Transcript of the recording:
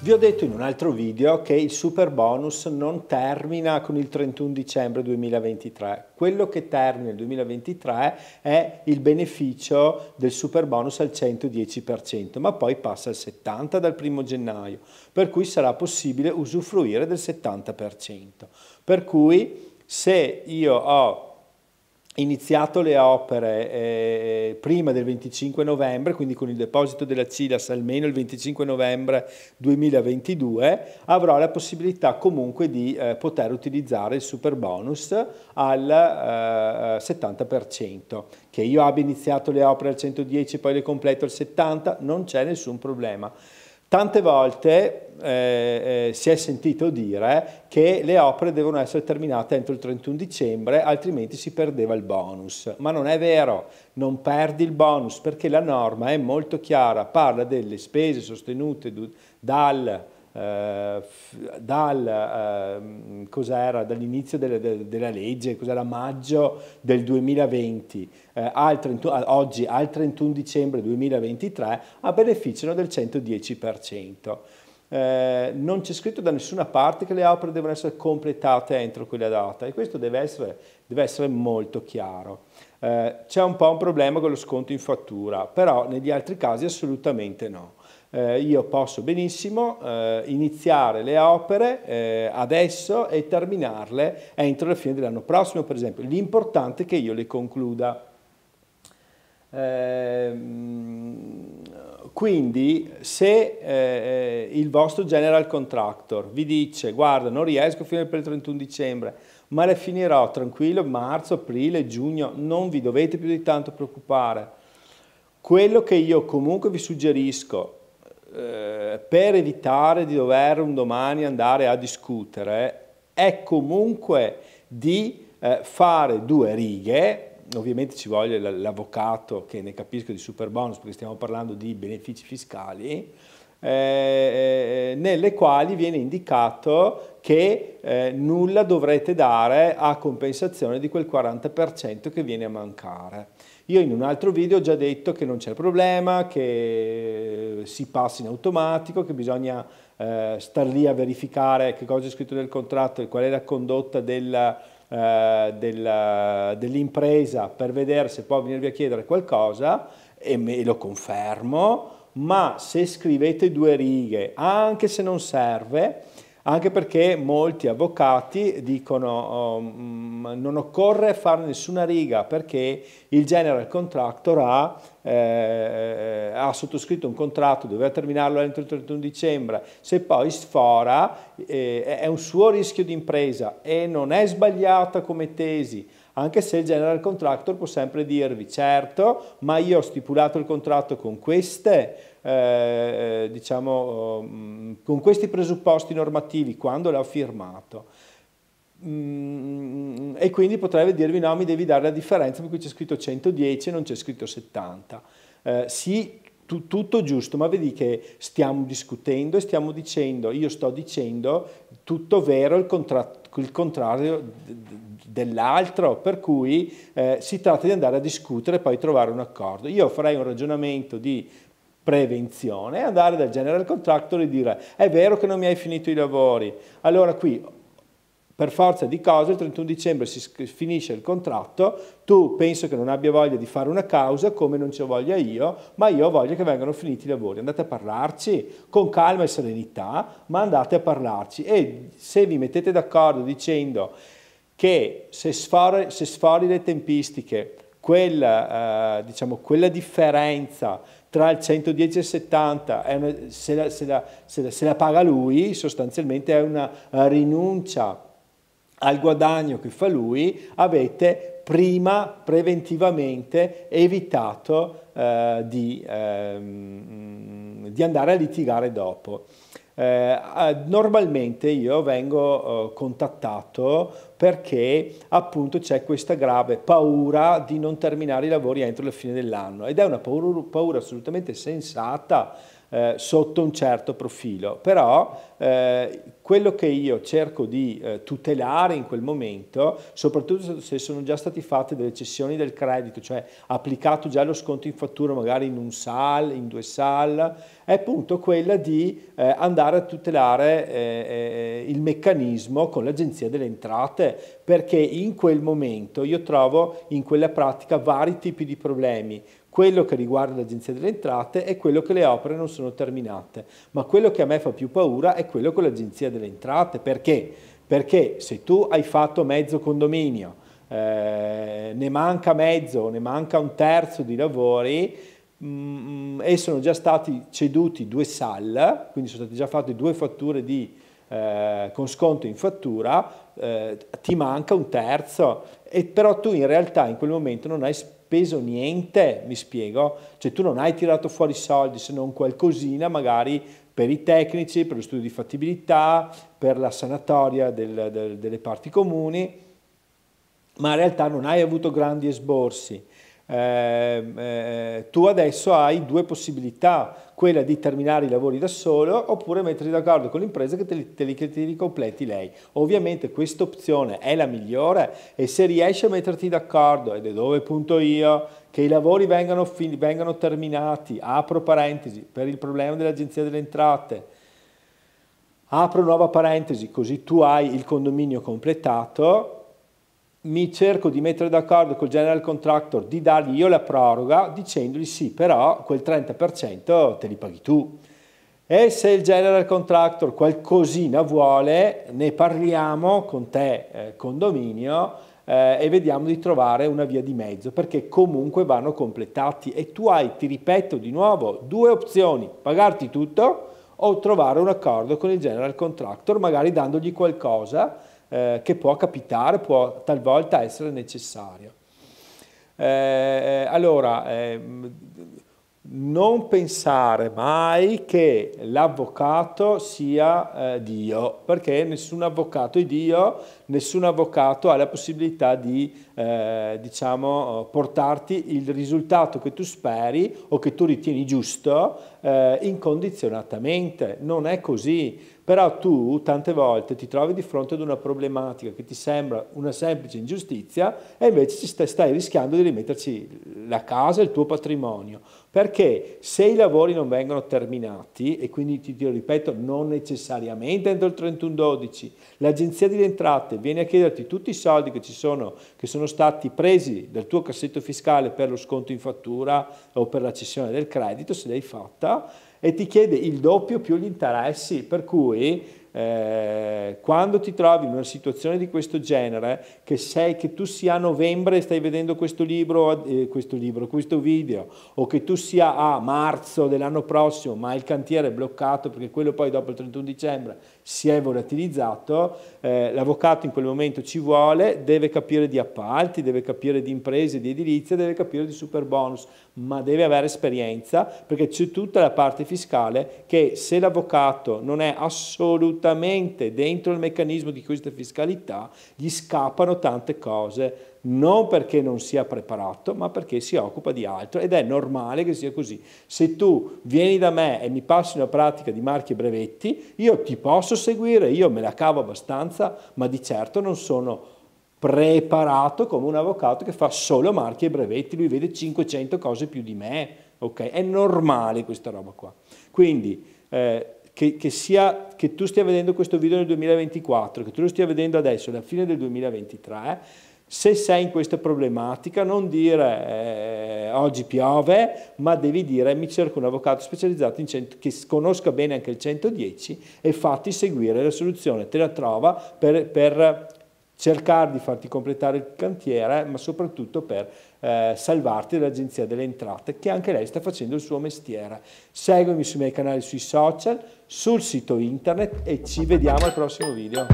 Vi ho detto in un altro video che il super bonus non termina con il 31 dicembre 2023. Quello che termina nel 2023 è il beneficio del super bonus al 110%, ma poi passa al 70% dal 1 gennaio, per cui sarà possibile usufruire del 70%. Per cui se io ho iniziato le opere eh, prima del 25 novembre, quindi con il deposito della CILAS almeno il 25 novembre 2022, avrò la possibilità comunque di eh, poter utilizzare il super bonus al eh, 70%. Che io abbia iniziato le opere al 110 e poi le completo al 70, non c'è nessun problema. Tante volte eh, eh, si è sentito dire che le opere devono essere terminate entro il 31 dicembre, altrimenti si perdeva il bonus. Ma non è vero, non perdi il bonus perché la norma è molto chiara, parla delle spese sostenute dal eh, dal, eh, dall'inizio della, della legge, cos'era maggio del 2020 eh, al 31, oggi al 31 dicembre 2023 a beneficio del 110%. Eh, non c'è scritto da nessuna parte che le opere devono essere completate entro quella data e questo deve essere, deve essere molto chiaro. Eh, c'è un po' un problema con lo sconto in fattura, però negli altri casi assolutamente no eh, io posso benissimo eh, iniziare le opere eh, adesso e terminarle entro la fine dell'anno prossimo, per esempio. L'importante è che io le concluda. Ehm, quindi se eh, il vostro general contractor vi dice guarda non riesco fino al 31 dicembre ma le finirò tranquillo marzo, aprile, giugno, non vi dovete più di tanto preoccupare. Quello che io comunque vi suggerisco eh, per evitare di dover un domani andare a discutere è comunque di eh, fare due righe, ovviamente ci voglia l'avvocato che ne capisca di super bonus perché stiamo parlando di benefici fiscali, eh, eh, nelle quali viene indicato che eh, nulla dovrete dare a compensazione di quel 40% che viene a mancare. Io in un altro video ho già detto che non c'è problema, che si passa in automatico, che bisogna eh, star lì a verificare che cosa è scritto nel contratto e qual è la condotta della, eh, della, dell'impresa per vedere se può venirvi a chiedere qualcosa e me lo confermo, ma se scrivete due righe, anche se non serve, anche perché molti avvocati dicono oh, mm, non occorre fare nessuna riga perché il general contractor ha, eh, ha sottoscritto un contratto, doveva terminarlo entro il 31 dicembre, se poi sfora eh, è un suo rischio di impresa e non è sbagliata come tesi, anche se il general contractor può sempre dirvi certo, ma io ho stipulato il contratto con queste, eh, eh diciamo, mm, con questi presupposti normativi quando l'ho firmato. Mm, e quindi potrebbe dirvi no, mi devi dare la differenza perché c'è scritto 110 e non c'è scritto 70. Eh, sì, tu, tutto giusto, ma vedi che stiamo discutendo e stiamo dicendo, io sto dicendo tutto vero, il, contra il contrario dell'altro, per cui eh, si tratta di andare a discutere e poi trovare un accordo. Io farei un ragionamento di prevenzione, andare dal general contractor e dire è vero che non mi hai finito i lavori, allora qui per forza di cose il 31 dicembre si finisce il contratto, tu penso che non abbia voglia di fare una causa come non ce voglia io, ma io voglio che vengano finiti i lavori. Andate a parlarci con calma e serenità, ma andate a parlarci e se vi mettete d'accordo dicendo che se sfori, se sfori le tempistiche, quella, eh, diciamo, quella differenza tra il 110 e il 70, una, se, la, se, la, se, la, se la paga lui sostanzialmente è una eh, rinuncia al guadagno che fa lui, avete prima preventivamente evitato eh, di, ehm, di, andare a litigare dopo. Eh, normalmente io vengo eh, contattato perché appunto c'è questa grave paura di non terminare i lavori entro la fine dell'anno ed è una paura, paura assolutamente sensata eh, sotto un certo profilo, però eh, quello che io cerco di eh, tutelare in quel momento, soprattutto se sono già state fatte delle cessioni del credito, cioè applicato già lo sconto in fattura magari in un SAL, in due SAL, è appunto quella di eh, andare a tutelare eh, eh, il meccanismo con l'Agenzia delle Entrate perché? in quel momento io trovo in quella pratica vari tipi di problemi, quello che riguarda l'agenzia delle entrate e quello che le opere non sono terminate, ma quello che a me fa più paura è quello con l'agenzia delle entrate, perché? Perché se tu hai fatto mezzo condominio, eh, ne manca mezzo, ne manca un terzo di lavori, Mm, mm e sono già stati ceduti due SAL, quindi sono state già fatte due fatture di eh, con sconto in fattura, eh, ti manca un terzo, e però tu in realtà in quel momento non hai speso niente, mi spiego? Cioè tu non hai tirato fuori soldi se non qualcosina magari per i tecnici, per lo studio di fattibilità, per la sanatoria del, del, delle parti comuni, ma in realtà non hai avuto grandi esborsi eh, eh, tu adesso hai due possibilità, quella di terminare i lavori da solo oppure metterti d'accordo con l'impresa che te li, te, li, che te li completi lei. Ovviamente questa opzione è la migliore e se riesci a metterti d'accordo, ed è dove punto io, che i lavori vengano, fin, vengano terminati, apro parentesi, per il problema dell'Agenzia delle Entrate, apro nuova parentesi, così tu hai il condominio completato, mi cerco di mettere d'accordo col general contractor di dargli io la proroga dicendogli sì, però quel 30% te li paghi tu. E se il general contractor qualcosina vuole, ne parliamo con te, eh, condominio, eh, e vediamo di trovare una via di mezzo, perché comunque vanno completati. E tu hai, ti ripeto di nuovo, due opzioni, pagarti tutto o trovare un accordo con il general contractor, magari dandogli qualcosa eh, che può capitare, può talvolta essere necessaria. Eh, allora, eh, non pensare mai che l'avvocato sia eh, Dio, perché nessun avvocato è Dio, nessun avvocato ha la possibilità di eh, diciamo, eh, portarti il risultato che tu speri o che tu ritieni giusto eh, incondizionatamente, non è così. Però tu tante volte ti trovi di fronte ad una problematica che ti sembra una semplice ingiustizia e invece ci stai, stai rischiando di rimetterci la casa e il tuo patrimonio. Perché se i lavori non vengono terminati, e quindi ti, ti ripeto, non necessariamente entro il 31-12, l'agenzia delle entrate viene a chiederti tutti i soldi che ci sono, che sono stati presi dal tuo cassetto fiscale per lo sconto in fattura o per la cessione del credito, se l'hai fatta, e ti chiede il doppio più gli interessi, per cui eh, quando ti trovi in una situazione di questo genere, che sei che tu sia a novembre e stai vedendo questo libro, eh, questo libro, questo video, o che tu sia a marzo dell'anno prossimo, ma il cantiere è bloccato perché quello poi dopo il 31 dicembre si è volatilizzato, eh, l'avvocato in quel momento ci vuole, deve capire di appalti, deve capire di imprese, di edilizia, deve capire di super bonus, ma deve avere esperienza perché c'è tutta la parte fiscale che se l'avvocato non è assolutamente assolutamente dentro il meccanismo di questa fiscalità gli scappano tante cose, non perché non sia preparato, ma perché si occupa di altro ed è normale che sia così. Se tu vieni da me e mi passi una pratica di marchi e brevetti, io ti posso seguire, io me la cavo abbastanza, ma di certo non sono preparato come un avvocato che fa solo marchi e brevetti, lui vede 500 cose più di me, ok? È normale questa roba qua. Quindi eh, che, che, sia, che tu stia vedendo questo video nel 2024, che tu lo stia vedendo adesso, alla fine del 2023, se sei in questa problematica non dire eh, oggi piove, ma devi dire mi cerco un avvocato specializzato cento, che conosca bene anche il 110 e fatti seguire la soluzione, te la trova per, per cercare di farti completare il cantiere, ma soprattutto per eh, salvarti dall'Agenzia delle Entrate, che anche lei sta facendo il suo mestiere. Seguimi sui miei canali sui social, sul sito internet e ci vediamo al prossimo video.